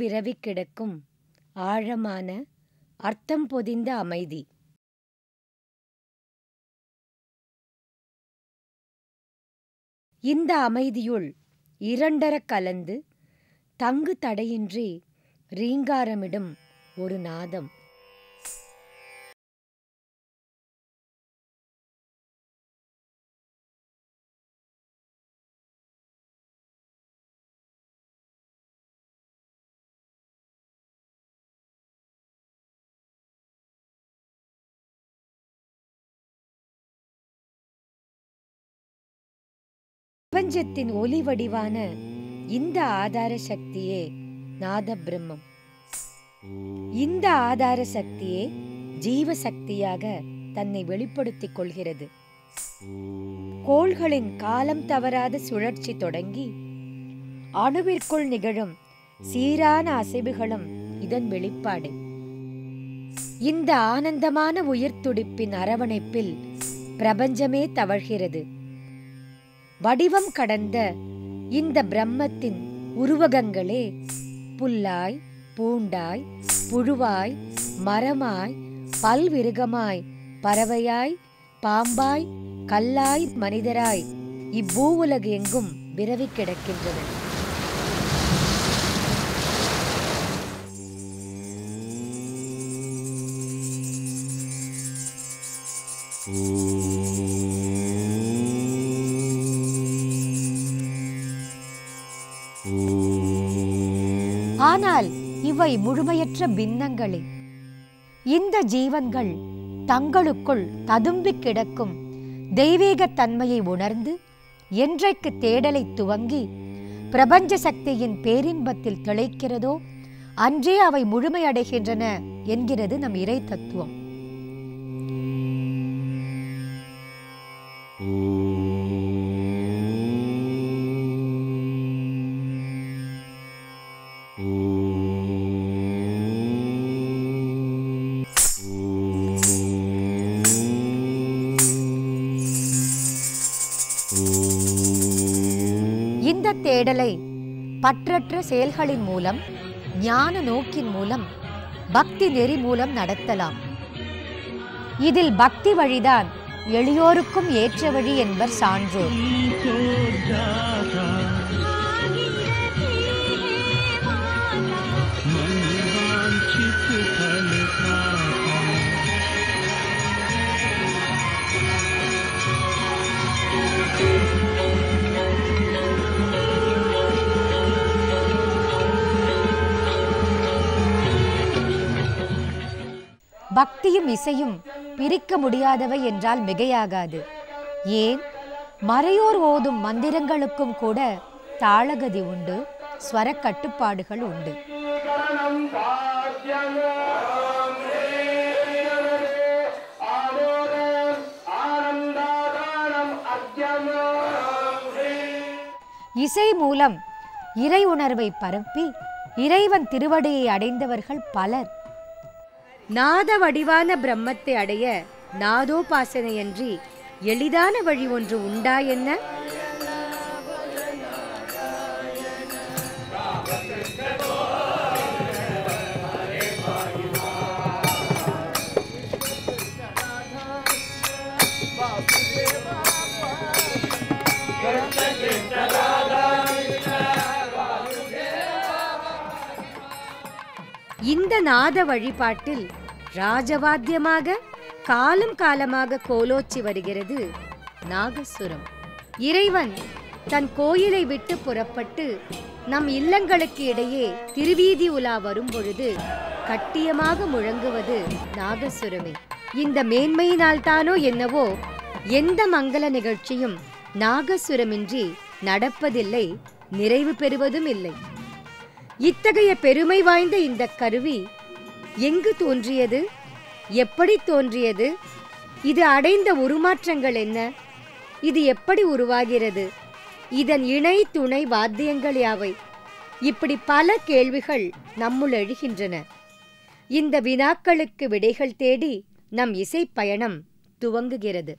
விரவி கிடக்கும் ஆழமான அர்த்தம் பொதிந்த அமைதி இந்த அமைதியுள் இரண்டர கலந்து தங்கு தடையின்றி ரீங்காரமிடும் ஒரு நாதம் பிரபஞ்சத்தின் ஒலி வடிவான இந்த ஆதார சக்தியே நாத பிரம்மம் இந்த ஆதார சக்தியே ஜீவ சக்தியாக தன்னை வெளிப்படுத்திக் கொள்கிறது கோள்களின் காலம் தவறாத சுழற்சி தொடங்கி அணுவிற்குள் நிகழும் சீரான அசைவுகளும் இதன் வெளிப்பாடு இந்த ஆனந்தமான உயிர்த்துடிப்பின் அரவணைப்பில் பிரபஞ்சமே தவழ்கிறது வடிவம் கடந்த இந்த பிரம்மத்தின் உருவகங்களே புல்லாய் பூண்டாய் புழுவாய் மரமாய் பல்விருகமாய் பறவையாய் பாம்பாய் கல்லாய் மனிதராய் இப்பூ உலகு எங்கும் விரவி கிடக்கின்றன Ooh. ஆனால் இவை முழுமையற்ற பின்னங்களே இந்த ஜீவன்கள் தங்களுக்குள் ததும்பி கிடக்கும் தன்மையை உணர்ந்து என்றைக்கு தேடலை துவங்கி பிரபஞ்ச சக்தியின் பேரின்பத்தில் திளைக்கிறதோ அன்றே அவை முழுமையடைகின்றன என்கிறது நம் இறை தத்துவம் பற்றற்ற செயல்களின் மூலம் ஞான நோக்கின் மூலம் பக்தி நெறி மூலம் நடத்தலாம் இதில் பக்தி வழிதான் எளியோருக்கும் ஏற்ற வழி என்பர் சான்றோர் பக்தியும் இசையும் பிரிக்க முடியாதவை என்றால் மிகையாகாது ஏன் மறையோர் ஓதும் மந்திரங்களுக்கும் கூட தாளகதி உண்டு ஸ்வர கட்டுப்பாடுகள் உண்டு இசை மூலம் இறை உணர்வை பரப்பி இறைவன் திருவடியை அடைந்தவர்கள் பலர் நாத வடிவான பிரம்மத்தை அடைய நாதோபாசனையன்றி எளிதான வழி ஒன்று உண்டா என்ன இந்த நாத வழிபாட்டில் ராஜவாத்தியமாக காலம் காலமாக கோலோச்சி வருகிறது நாகசுரம் இறைவன் தன் கோயிலை விட்டு புறப்பட்டு நம் இல்லங்களுக்கு இடையே திருவீதி உலா வரும் பொழுது கட்டியமாக முழங்குவது நாகசுரமே இந்த மேன்மையினால் தானோ என்னவோ எந்த மங்கள நிகழ்ச்சியும் நாகசுரமின்றி நடப்பதில்லை நிறைவு பெறுவதும் இல்லை இத்தகைய பெருமை வாய்ந்த இந்த கருவி எங்கு தோன்றியது எப்படி தோன்றியது இது அடைந்த உருமாற்றங்கள் என்ன இது எப்படி உருவாகிறது இதன் இணை துணை வாத்தியங்கள் யாவை இப்படி பல கேள்விகள் நம்முள் எழுகின்றன இந்த வினாக்களுக்கு விடைகள் தேடி நம் இசை பயணம் துவங்குகிறது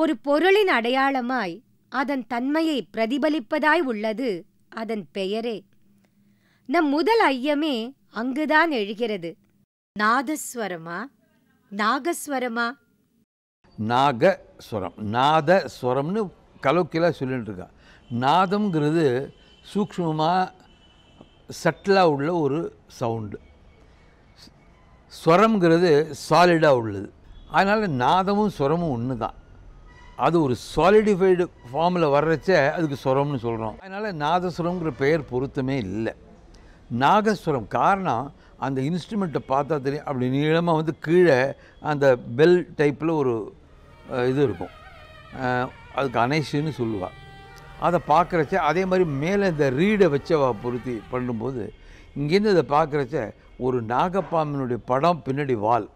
ஒரு பொருளின் அடையாளமாய் அதன் தன்மையை பிரதிபலிப்பதாய் உள்ளது அதன் பெயரே நம் முதல் ஐயமே அங்குதான் எழுகிறது நாதஸ்வரமா நாகஸ்வரமா நாகஸ்வரம் நாத ஸ்வரம்னு கலோக்கியலாக சொல்லிட்டு இருக்கான் நாதம்ங்கிறது சூக்ஷ்மமாக சட்டிலாக உள்ள ஒரு சவுண்டு ஸ்வரம்ங்கிறது சாலிடாக உள்ளது அதனால் நாதமும் ஸ்வரமும் ஒன்று தான் அது ஒரு சாலிடிஃபைடு ஃபார்மில் வர்றச்ச அதுக்கு ஸ்வரம்னு சொல்கிறோம் அதனால் நாதஸ்வரம்ங்கிற பெயர் பொருத்தமே இல்லை நாகஸ்வரம் காரணம் அந்த இன்ஸ்ட்ருமெண்ட்டை பார்த்தா தெரியும் அப்படி நீளமாக வந்து கீழே அந்த பெல் டைப்பில் ஒரு இது இருக்கும் அதுக்கு அனைஷுன்னு சொல்லுவாள் அதை பார்க்குறச்ச அதே மாதிரி மேலே இந்த ரீடை வச்சவா பொருத்தி பண்ணும்போது இங்கேருந்து அதை பார்க்குறச்ச ஒரு நாகப்பாம்பினுடைய படம் பின்னாடி வால்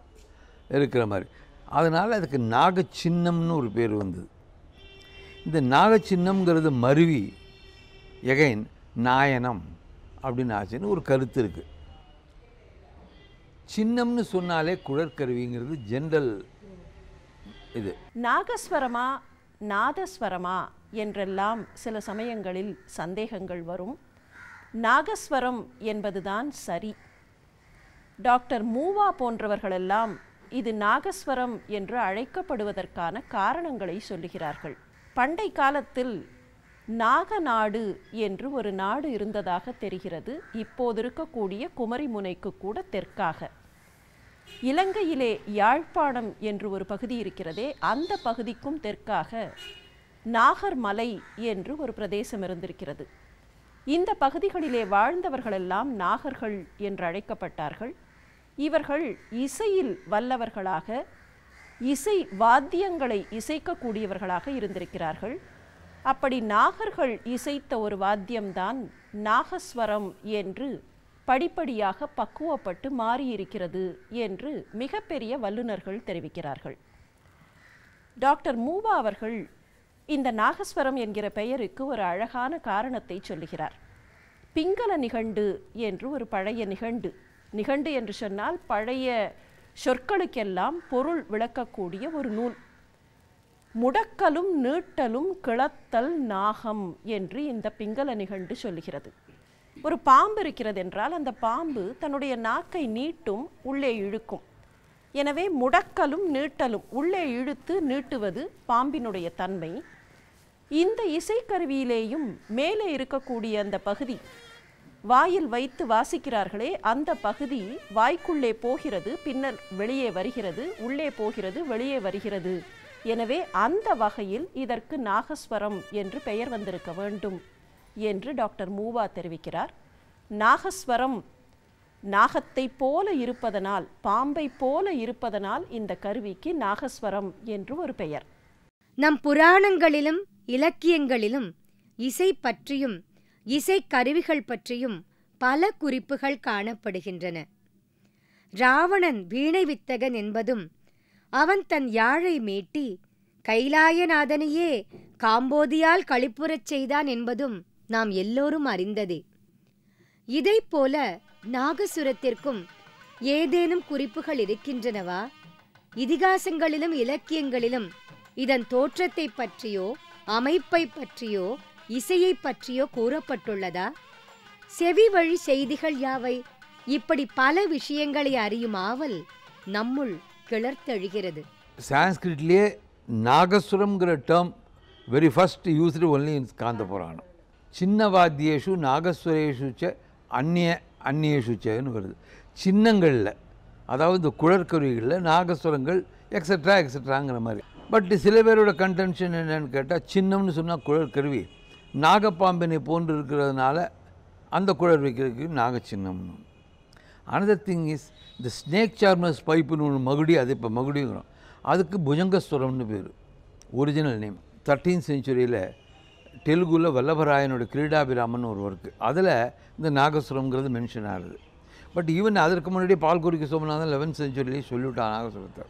இருக்கிற மாதிரி அதனால் அதுக்கு நாக சின்னம்னு ஒரு பேர் வந்தது இந்த நாக சின்னம்ங்கிறது மருவி எகைன் நாயனம் அப்படின்னு ஆச்சுன்னு ஒரு கருத்து இருக்குது சின்னம்னு சொன்னாலே குழற்கருவிங்கிறது ஜென்ரல் இது நாகஸ்வரமா நாதஸ்வரமா என்றெல்லாம் சில சமயங்களில் சந்தேகங்கள் வரும் நாகஸ்வரம் என்பதுதான் சரி டாக்டர் மூவா போன்றவர்களெல்லாம் இது நாகஸ்வரம் என்று அழைக்கப்படுவதற்கான காரணங்களை சொல்லுகிறார்கள் பண்டை காலத்தில் நாகநாடு என்று ஒரு நாடு இருந்ததாக தெரிகிறது இப்போது இருக்கக்கூடிய குமரிமுனைக்கு கூட தெற்காக இலங்கையிலே யாழ்ப்பாணம் என்று ஒரு பகுதி இருக்கிறதே அந்த பகுதிக்கும் தெற்காக நாகர்மலை என்று ஒரு பிரதேசம் இருந்திருக்கிறது இந்த பகுதிகளிலே வாழ்ந்தவர்களெல்லாம் நாகர்கள் என்று அழைக்கப்பட்டார்கள் இவர்கள் இசையில் வல்லவர்களாக இசை வாத்தியங்களை இசைக்கக்கூடியவர்களாக இருந்திருக்கிறார்கள் அப்படி நாகர்கள் இசைத்த ஒரு வாத்தியம்தான் நாகஸ்வரம் என்று படிப்படியாக பக்குவப்பட்டு மாறியிருக்கிறது என்று மிகப்பெரிய வல்லுநர்கள் தெரிவிக்கிறார்கள் டாக்டர் மூவா அவர்கள் இந்த நாகஸ்வரம் என்கிற பெயருக்கு ஒரு அழகான காரணத்தை சொல்லுகிறார் பிங்கல நிகண்டு என்று ஒரு பழைய நிகண்டு நிகண்டு என்று சொன்னால் பழைய சொற்களுக்கெல்லாம் பொருள் விளக்கக்கூடிய ஒரு நூல் முடக்கலும் நீட்டலும் கிளத்தல் நாகம் என்று இந்த பிங்கல நிகண்டு சொல்லுகிறது ஒரு பாம்பு இருக்கிறது என்றால் அந்த பாம்பு தன்னுடைய நாக்கை நீட்டும் உள்ளே இழுக்கும் எனவே முடக்கலும் நீட்டலும் உள்ளே இழுத்து நீட்டுவது பாம்பினுடைய தன்மை இந்த இசைக்கருவியிலேயும் மேலே இருக்கக்கூடிய அந்த பகுதி வாயில் வைத்து வாசிக்கிறார்களே அந்த பகுதி வாய்க்குள்ளே போகிறது பின்னர் வெளியே வருகிறது உள்ளே போகிறது வெளியே வருகிறது எனவே அந்த வகையில் இதற்கு நாகஸ்வரம் என்று பெயர் வந்திருக்க வேண்டும் என்று டாக்டர் மூவா தெரிவிக்கிறார் நாகஸ்வரம் நாகத்தை போல இருப்பதனால் பாம்பை போல இருப்பதனால் இந்த கருவிக்கு நாகஸ்வரம் என்று ஒரு பெயர் நம் புராணங்களிலும் இலக்கியங்களிலும் இசை பற்றியும் இசைக்கருவிகள் பற்றியும் பல குறிப்புகள் காணப்படுகின்றன ராவணன் வீணை வித்தகன் என்பதும் அவன் தன் யாழை மீட்டி கைலாயநாதனையே காம்போதியால் கழிப்புறச் செய்தான் என்பதும் நாம் எல்லோரும் அறிந்ததே போல நாகசுரத்திற்கும் ஏதேனும் குறிப்புகள் இருக்கின்றனவா இதிகாசங்களிலும் இலக்கியங்களிலும் இதன் தோற்றத்தை பற்றியோ அமைப்பை பற்றியோ இசையை பற்றியோ கூறப்பட்டுள்ளதா செவி வழி செய்திகள் யாவை இப்படி பல விஷயங்களை அறியும் ஆவல் நம்முள் கிளர்த்தெழுகிறது சான்ஸ்கிரிட்லேயே நாகசுரம்ங்கிற term very first used only in Kanda Puranam சின்ன வாத்தியேஷு நாகஸ்வரேஷு ச அந்நிய அந்நியேஷு சேன்னு வருது சின்னங்களில் அதாவது இந்த குழற்கருவிகளில் நாகஸ்வரங்கள் எக்ஸட்ரா எக்ஸட்ராங்கிற மாதிரி பட் சில பேரோட கன்டென்ஷன் என்னென்னு கேட்டால் சின்னம்னு சொன்னால் குழற்கருவி நாகப்பாம்பினை போன்று இருக்கிறதுனால அந்த குழல் வைக்கிறதுக்கு சின்னம் அனதர் திங் இஸ் இந்த ஸ்னேக் சார்மஸ் பைப்புன்னு ஒன்று மகுடி அது இப்போ மகுடிங்கிறோம் அதுக்கு புஜங்கஸ்வரம்னு பேர் ஒரிஜினல் நேம் தேர்ட்டீன் செஞ்சுரியில் தெலுங்குல வல்லபராயனோட கிரீடாபிராமன் ஒரு ஒர்க்கு அதில் இந்த நாகஸ்வரம்ங்கிறது மென்ஷன் ஆகுது பட் ஈவன் அதற்கு முன்னாடி பால்குறிக்கு சோமநாதன் லெவன்த் செஞ்சுரியிலே சொல்லிவிட்டான் நாகஸ்வரத்தை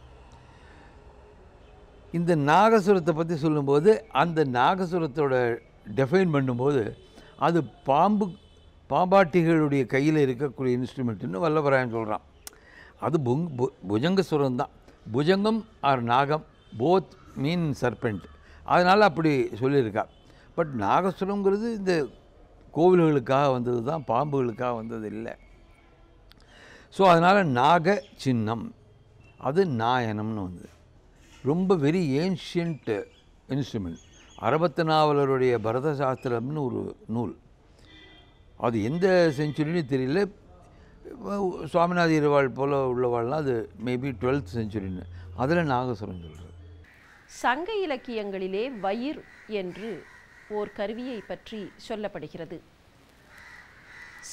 இந்த நாகசுரத்தை பற்றி சொல்லும்போது அந்த நாகசுரத்தோட டெஃபைன் பண்ணும்போது அது பாம்பு பாம்பாட்டிகளுடைய கையில் இருக்கக்கூடிய இன்ஸ்ட்ருமெண்ட்னு வல்லபராயன் சொல்கிறான் அது புங் பு சுரம் தான் புஜங்கம் ஆர் நாகம் போத் மீன் சர்பெண்ட் அதனால் அப்படி சொல்லியிருக்கா பட் நாகசுரங்கிறது இந்த கோவில்களுக்காக வந்தது தான் பாம்புகளுக்காக வந்தது இல்லை ஸோ அதனால் நாக சின்னம் அது நாயனம்னு வந்து ரொம்ப வெரி ஏன்ஷியன்ட்டு இன்ஸ்ட்ருமெண்ட் அறுபத்து நாவலருடைய பரத சாஸ்திரம்னு ஒரு நூல் அது எந்த செஞ்சுரின்னு தெரியல சுவாமிநாத இருவாள் போல் உள்ளவாள்னால் அது மேபி டுவெல்த் செஞ்சுரின்னு அதில் நாகசுரன் சொல்கிறது சங்க இலக்கியங்களிலே வயிர் என்று ஓர் கருவியை பற்றி சொல்லப்படுகிறது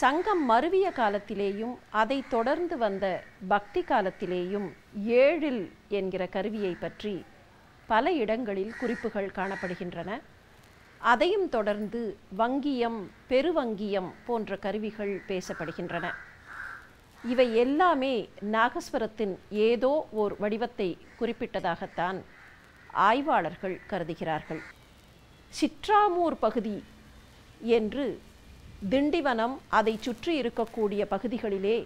சங்கம் மருவிய காலத்திலேயும் அதை தொடர்ந்து வந்த பக்தி காலத்திலேயும் ஏழில் என்கிற கருவியை பற்றி பல இடங்களில் குறிப்புகள் காணப்படுகின்றன அதையும் தொடர்ந்து வங்கியம் பெருவங்கியம் போன்ற கருவிகள் பேசப்படுகின்றன இவை எல்லாமே நாகஸ்வரத்தின் ஏதோ ஓர் வடிவத்தை குறிப்பிட்டதாகத்தான் ஆய்வாளர்கள் கருதுகிறார்கள் சிற்றாமூர் பகுதி என்று திண்டிவனம் அதை சுற்றி இருக்கக்கூடிய பகுதிகளிலே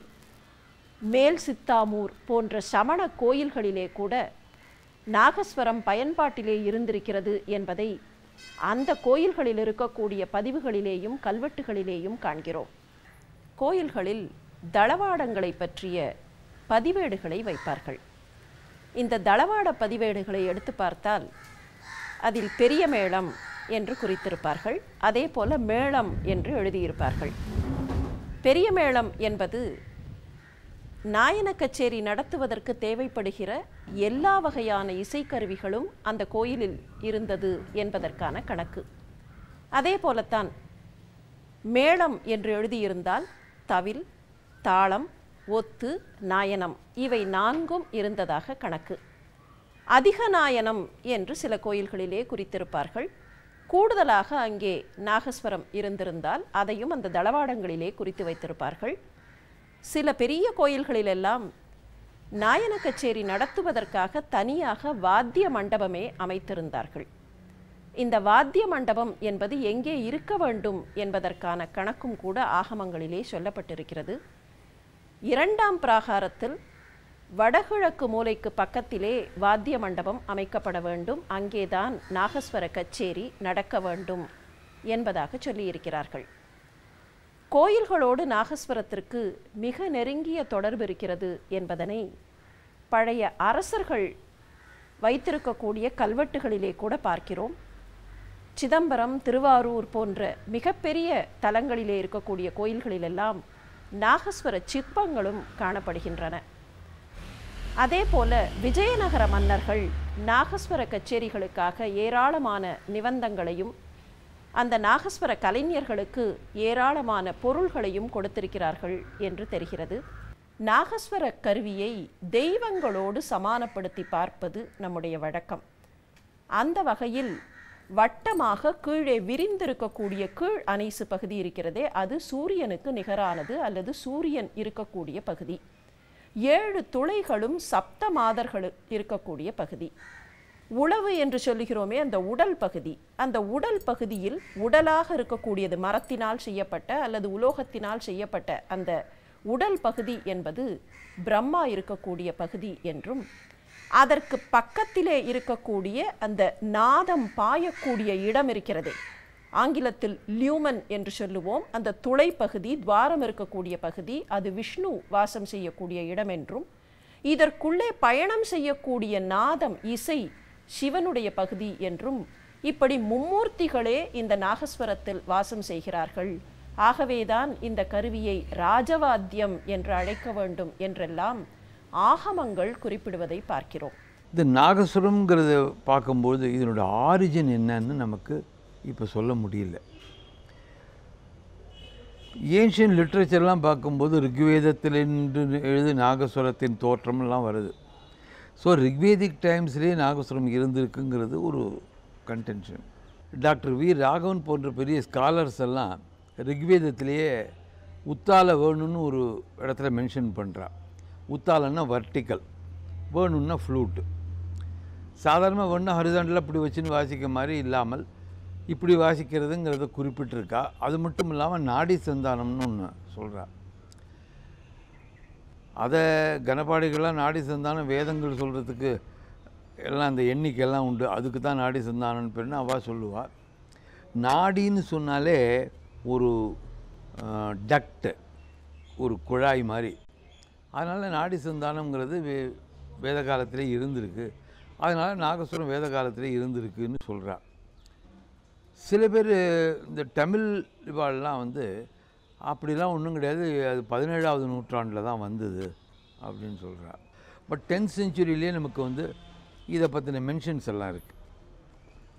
மேல் சித்தாமூர் போன்ற சமண கோயில்களிலே கூட நாகஸ்வரம் பயன்பாட்டிலே இருந்திருக்கிறது என்பதை அந்த கோயில்களில் இருக்கக்கூடிய பதிவுகளிலேயும் கல்வெட்டுகளிலேயும் காண்கிறோம் கோயில்களில் தளவாடங்களை பற்றிய பதிவேடுகளை வைப்பார்கள் இந்த தளவாட பதிவேடுகளை எடுத்து பார்த்தால் அதில் பெரிய மேளம் என்று குறித்திருப்பார்கள் அதே போல மேளம் என்று எழுதியிருப்பார்கள் பெரிய மேளம் என்பது நாயன கச்சேரி நடத்துவதற்கு தேவைப்படுகிற எல்லா வகையான இசைக்கருவிகளும் அந்த கோயிலில் இருந்தது என்பதற்கான கணக்கு அதே போலத்தான் மேளம் என்று எழுதியிருந்தால் தவில் தாளம் ஒத்து நாயனம் இவை நான்கும் இருந்ததாக கணக்கு அதிக நாயனம் என்று சில கோயில்களிலே குறித்திருப்பார்கள் கூடுதலாக அங்கே நாகஸ்வரம் இருந்திருந்தால் அதையும் அந்த தளவாடங்களிலே குறித்து வைத்திருப்பார்கள் சில பெரிய கோயில்களிலெல்லாம் நாயன கச்சேரி நடத்துவதற்காக தனியாக வாத்திய மண்டபமே அமைத்திருந்தார்கள் இந்த வாத்திய மண்டபம் என்பது எங்கே இருக்க வேண்டும் என்பதற்கான கணக்கும் கூட ஆகமங்களிலே சொல்லப்பட்டிருக்கிறது இரண்டாம் பிராகாரத்தில் வடகிழக்கு மூலைக்கு பக்கத்திலே வாத்திய மண்டபம் அமைக்கப்பட வேண்டும் அங்கேதான் நாகஸ்வர கச்சேரி நடக்க வேண்டும் என்பதாக சொல்லியிருக்கிறார்கள் கோயில்களோடு நாகஸ்வரத்திற்கு மிக நெருங்கிய தொடர்பு இருக்கிறது என்பதனை பழைய அரசர்கள் வைத்திருக்கக்கூடிய கல்வெட்டுகளிலே கூட பார்க்கிறோம் சிதம்பரம் திருவாரூர் போன்ற மிகப்பெரிய தலங்களிலே இருக்கக்கூடிய கோயில்களிலெல்லாம் நாகஸ்வர சிற்பங்களும் காணப்படுகின்றன அதே போல விஜயநகர மன்னர்கள் நாகஸ்வர கச்சேரிகளுக்காக ஏராளமான நிபந்தங்களையும் அந்த நாகஸ்வர கலைஞர்களுக்கு ஏராளமான பொருள்களையும் கொடுத்திருக்கிறார்கள் என்று தெரிகிறது நாகஸ்வர கருவியை தெய்வங்களோடு சமானப்படுத்தி பார்ப்பது நம்முடைய வழக்கம் அந்த வகையில் வட்டமாக கீழே விரிந்திருக்கக்கூடிய கீழ் அனைசு பகுதி இருக்கிறதே அது சூரியனுக்கு நிகரானது அல்லது சூரியன் இருக்கக்கூடிய பகுதி ஏழு துளைகளும் சப்த மாதர்கள் இருக்கக்கூடிய பகுதி உழவு என்று சொல்லுகிறோமே அந்த உடல் பகுதி அந்த உடல் பகுதியில் உடலாக இருக்கக்கூடியது மரத்தினால் செய்யப்பட்ட அல்லது உலோகத்தினால் செய்யப்பட்ட அந்த உடல் பகுதி என்பது பிரம்மா இருக்கக்கூடிய பகுதி என்றும் அதற்கு பக்கத்திலே இருக்கக்கூடிய அந்த நாதம் பாயக்கூடிய இடம் இருக்கிறதே ஆங்கிலத்தில் லியூமன் என்று சொல்லுவோம் அந்த துளை பகுதி துவாரம் இருக்கக்கூடிய பகுதி அது விஷ்ணு வாசம் செய்யக்கூடிய இடம் என்றும் இதற்குள்ளே பயணம் செய்யக்கூடிய நாதம் இசை சிவனுடைய பகுதி என்றும் இப்படி மும்மூர்த்திகளே இந்த நாகஸ்வரத்தில் வாசம் செய்கிறார்கள் ஆகவேதான் இந்த கருவியை ராஜவாத்தியம் என்று அழைக்க வேண்டும் என்றெல்லாம் ஆகமங்கள் குறிப்பிடுவதை பார்க்கிறோம் இந்த நாகஸ்வரம்ங்கிறத பார்க்கும்போது இதனோட ஆரிஜின் என்னன்னு நமக்கு இப்போ சொல்ல முடியல ஏன்ஷியன் லிட்ரேச்சர்லாம் பார்க்கும்போது ரிக்வேதத்திலிருந்து எழுது நாகஸ்வரத்தின் தோற்றமெல்லாம் வருது ஸோ ரிக்வேதிக் டைம்ஸ்லேயே நாகஸ்வரம் இருந்திருக்குங்கிறது ஒரு கன்டென்ஷன் டாக்டர் வி ராகவன் போன்ற பெரிய ஸ்காலர்ஸ் எல்லாம் ரிக்வேதத்திலேயே உத்தால வேணும்னு ஒரு இடத்துல மென்ஷன் பண்ணுறா உத்தாலன்னா வர்டிக்கல் வேணும்னா ஃப்ளூட்டு சாதாரணமாக வேணும் ஹரிதாண்டில் இப்படி வச்சுன்னு வாசிக்க மாதிரி இல்லாமல் இப்படி வாசிக்கிறதுங்கிறத குறிப்பிட்டிருக்கா அது மட்டும் இல்லாமல் நாடி சந்தானம்னு ஒன்று சொல்கிறாள் அதை கனப்பாடிகள்லாம் நாடி சந்தானம் வேதங்கள் சொல்கிறதுக்கு எல்லாம் அந்த எண்ணிக்கையெல்லாம் உண்டு அதுக்கு தான் நாடி சந்தானம் பேர்னு அவள் சொல்லுவாள் நாடின்னு சொன்னாலே ஒரு டக்டு ஒரு குழாய் மாதிரி அதனால் நாடி சந்தானங்கிறது வே வேத காலத்திலே இருந்திருக்கு அதனால் நாகஸ்வரம் வேத காலத்திலே இருந்திருக்குன்னு சொல்கிறாள் சில பேர் இந்த தமிழ் இவாள்லாம் வந்து அப்படிலாம் ஒன்றும் கிடையாது அது பதினேழாவது நூற்றாண்டில் தான் வந்தது அப்படின்னு சொல்கிறார் பட் டென்த் செஞ்சுரியிலே நமக்கு வந்து இதை பற்றின மென்ஷன்ஸ் எல்லாம் இருக்குது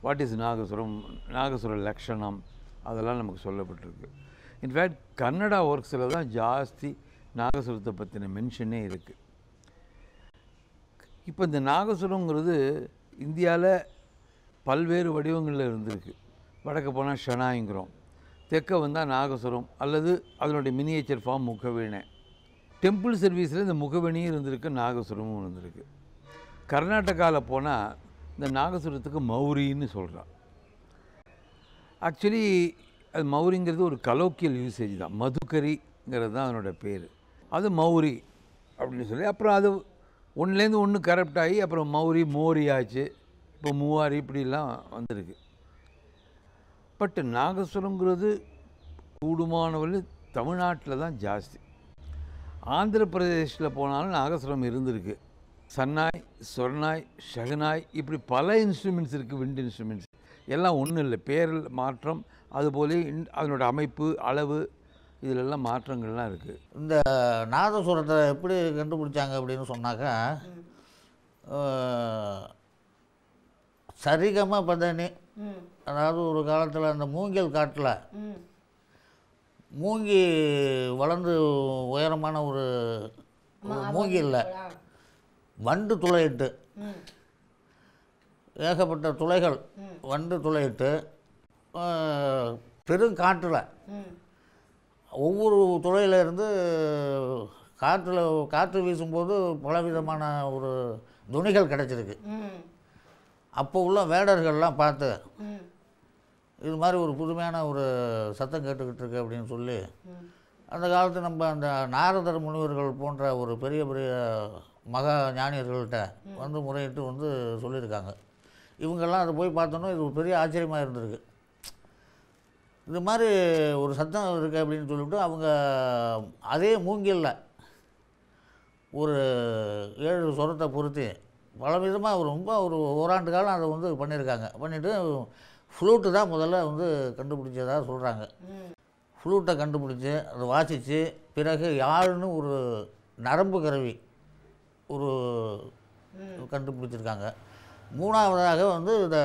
வாட் இஸ் நாகசுரம் நாகசுர லக்ஷணம் அதெல்லாம் நமக்கு சொல்லப்பட்டிருக்கு இன்ஃபேக்ட் கன்னடா ஒர்க்ஸில் தான் ஜாஸ்தி நாகசுரத்தை பற்றின மென்ஷனே இருக்குது இப்போ இந்த நாகசுரங்கிறது இந்தியாவில் பல்வேறு வடிவங்களில் இருந்திருக்கு வடக்கு போனால் ஷனாய்ங்கிறோம் தெற்க வந்தால் நாகசுரம் அல்லது அதனுடைய மினியேச்சர் ஃபார்ம் முகவீணை டெம்பிள் சர்வீஸில் இந்த முகவணியும் இருந்திருக்கு நாகசுரமும் இருந்திருக்கு கர்நாடகாவில் போனால் இந்த நாகசுரத்துக்கு மௌரின்னு சொல்கிறான் ஆக்சுவலி அது மௌரிங்கிறது ஒரு கலோக்கியல் யூசேஜ் தான் மதுக்கரிங்கிறது தான் அதனோட பேர் அது மௌரி அப்படின்னு சொல்லி அப்புறம் அது ஒன்றுலேருந்து ஒன்று கரெக்டாகி ஆகி அப்புறம் மௌரி மோரி ஆச்சு இப்போ மூவாரி இப்படிலாம் வந்திருக்கு பட் நாகசுரங்கிறது கூடுமானவர்கள் தமிழ்நாட்டில் தான் ஜாஸ்தி ஆந்திர பிரதேசத்தில் போனாலும் நாகசுரம் இருந்திருக்கு சன்னாய் சொர்ணாய் ஷகனாய் இப்படி பல இன்ஸ்ட்ருமெண்ட்ஸ் இருக்குது விண்ட் இன்ஸ்ட்ருமெண்ட்ஸ் எல்லாம் ஒன்றும் இல்லை பேரில் மாற்றம் அதுபோல அதனோட அமைப்பு அளவு இதிலெல்லாம் மாற்றங்கள்லாம் இருக்குது இந்த நாதசுரத்தை எப்படி கண்டுபிடிச்சாங்க அப்படின்னு சொன்னாக்கா சரிகமாக பதனி அதாவது ஒரு காலத்தில் அந்த மூங்கில் காட்டில் மூங்கி வளர்ந்து உயரமான ஒரு இல்லை வண்டு துளையிட்டு ஏகப்பட்ட துளைகள் வண்டு துளையிட்டு பெருங்காற்றில் ஒவ்வொரு துளையிலேருந்து காற்றில் காற்று வீசும்போது பலவிதமான ஒரு துணிகள் கிடச்சிருக்கு அப்போ உள்ள வேடர்கள்லாம் பார்த்து இது மாதிரி ஒரு புதுமையான ஒரு சத்தம் கேட்டுக்கிட்டு இருக்கு அப்படின்னு சொல்லி அந்த காலத்து நம்ம அந்த நாரதர் முனிவர்கள் போன்ற ஒரு பெரிய பெரிய மகா ஞானியர்கள்ட்ட வந்து முறையிட்டு வந்து சொல்லியிருக்காங்க இவங்கெல்லாம் அதை போய் பார்த்தோன்னா இது ஒரு பெரிய ஆச்சரியமாக இருந்திருக்கு இது மாதிரி ஒரு சத்தம் இருக்குது அப்படின்னு சொல்லிவிட்டு அவங்க அதே மூங்கிலில் ஒரு ஏழு சொரத்தை பொருத்தி பல விதமாக ரொம்ப ஒரு ஓராண்டு காலம் அதை வந்து பண்ணியிருக்காங்க பண்ணிவிட்டு ஃப்ளூட்டு தான் முதல்ல வந்து கண்டுபிடிச்சதாக சொல்கிறாங்க ஃப்ளூட்டை கண்டுபிடிச்சி அதை வாசித்து பிறகு யாழ்னு ஒரு நரம்பு கருவி ஒரு கண்டுபிடிச்சிருக்காங்க மூணாவதாக வந்து இந்த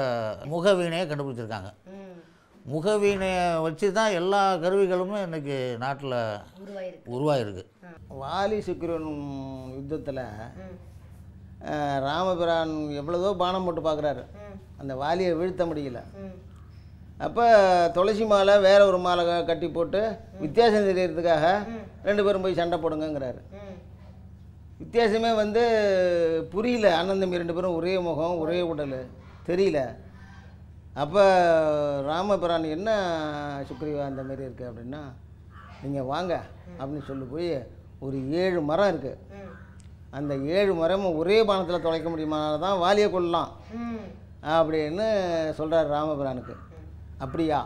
முகவீணையை கண்டுபிடிச்சிருக்காங்க முகவீணையை வச்சு தான் எல்லா கருவிகளுமே இன்றைக்கி நாட்டில் உருவாயிருக்கு வாலி சுக்கிரன் யுத்தத்தில் ராமபிரான் எவ்வளதோ பானம் போட்டு பார்க்குறாரு அந்த வாலியை வீழ்த்த முடியல அப்போ துளசி மாலை வேற ஒரு மாலை கட்டி போட்டு வித்தியாசம் தெரியறதுக்காக ரெண்டு பேரும் போய் சண்டை போடுங்கிறாரு வித்தியாசமே வந்து புரியல அண்ணன் தம்பி ரெண்டு பேரும் ஒரே முகம் ஒரே உடல் தெரியல அப்போ ராமபிரான் என்ன சுக்ரீவா அந்த மாரி இருக்குது அப்படின்னா நீங்கள் வாங்க அப்படின்னு சொல்லி போய் ஒரு ஏழு மரம் இருக்குது அந்த ஏழு மரமும் ஒரே பானத்தில் தொலைக்க முடியுமானால தான் வாலியை கொள்ளலாம் அப்படின்னு சொல்கிறார் ராமபிரானுக்கு அப்படியா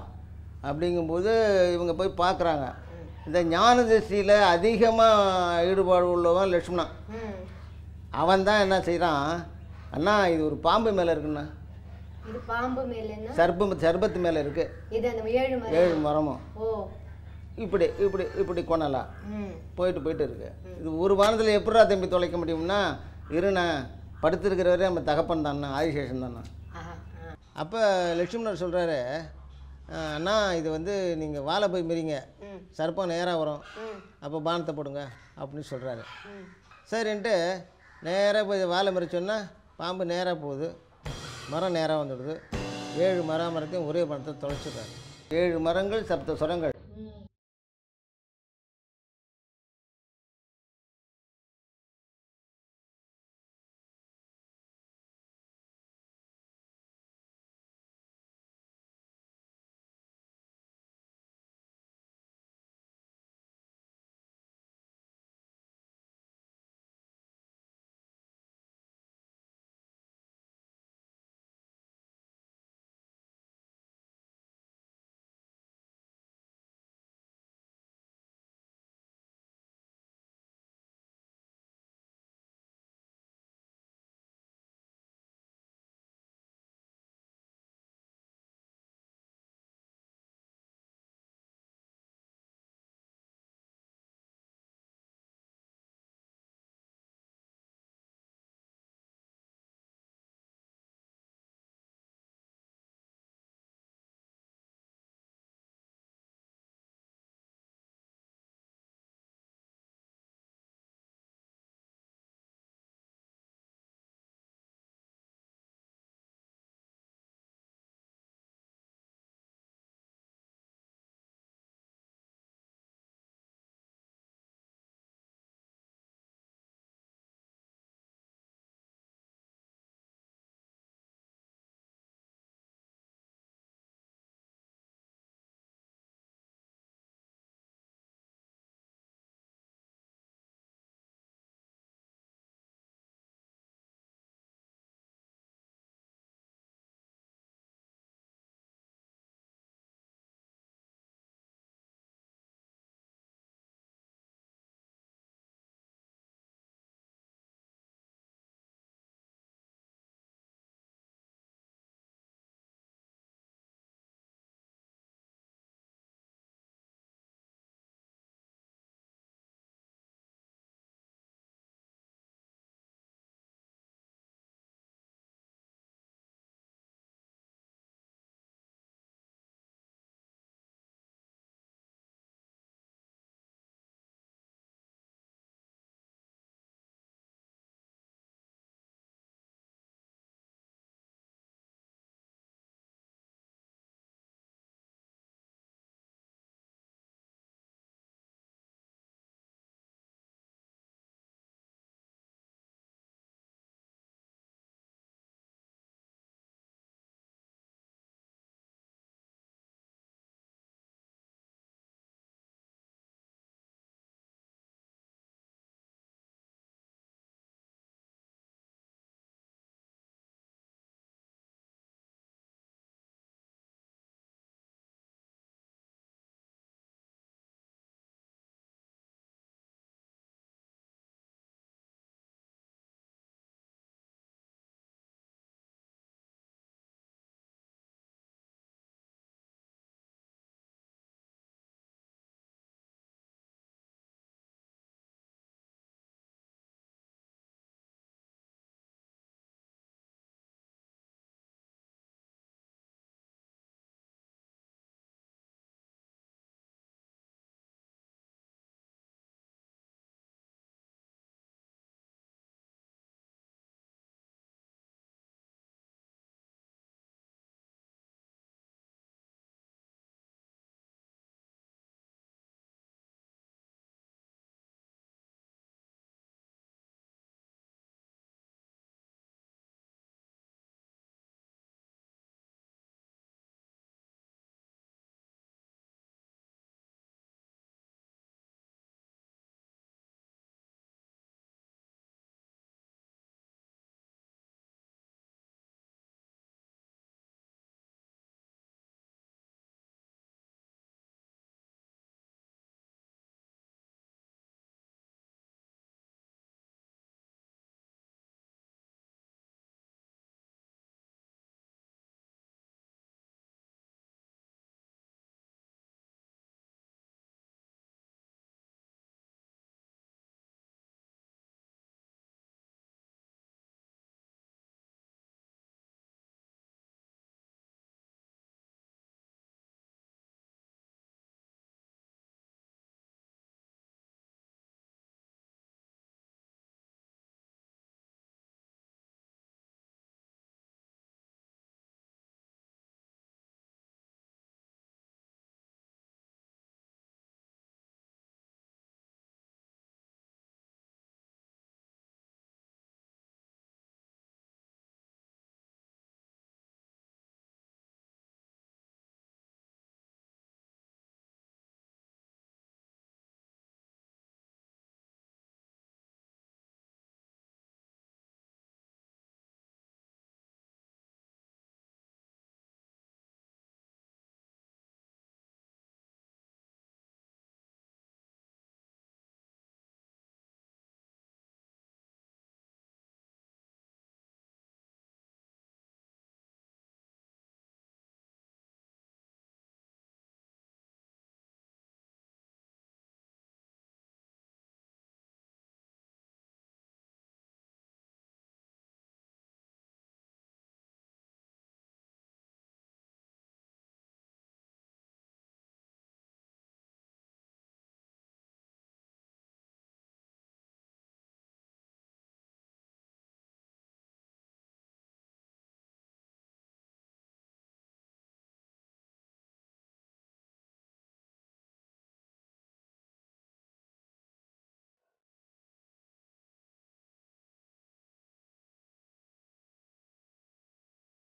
அப்படிங்கும்போது இவங்க போய் பார்க்குறாங்க இந்த திசையில் அதிகமாக ஈடுபாடு உள்ளவன் லட்சுமணா அவன் தான் என்ன செய்கிறான் அண்ணா இது ஒரு பாம்பு மேலே இருக்குண்ணா சர்பம் சர்பத்து மேலே இருக்கு ஏழு மரமும் இப்படி இப்படி இப்படி கொணலா போயிட்டு போயிட்டு இருக்கு இது ஒரு வாரத்தில் எப்படி தம்பி தொலைக்க முடியும்னா இருண்ணா படுத்திருக்கிறவரே நம்ம தகப்பன் தானே ஆதிசேஷன் தானே அப்போ லட்சுமணர் சொல்கிறாரு அண்ணா இது வந்து நீங்கள் வாழை போய் மிரிங்க சர்ப்பம் நேராக வரும் அப்போ பானத்தை போடுங்க அப்படின்னு சொல்கிறாரு சரின்ட்டு நேராக போய் வாழை மறிச்சோன்னா பாம்பு நேராக போகுது மரம் நேராக வந்துடுது ஏழு மரம் மரத்தையும் ஒரே மரத்தை தொலைச்சிடுறாரு ஏழு மரங்கள் சப்த சுரங்கள்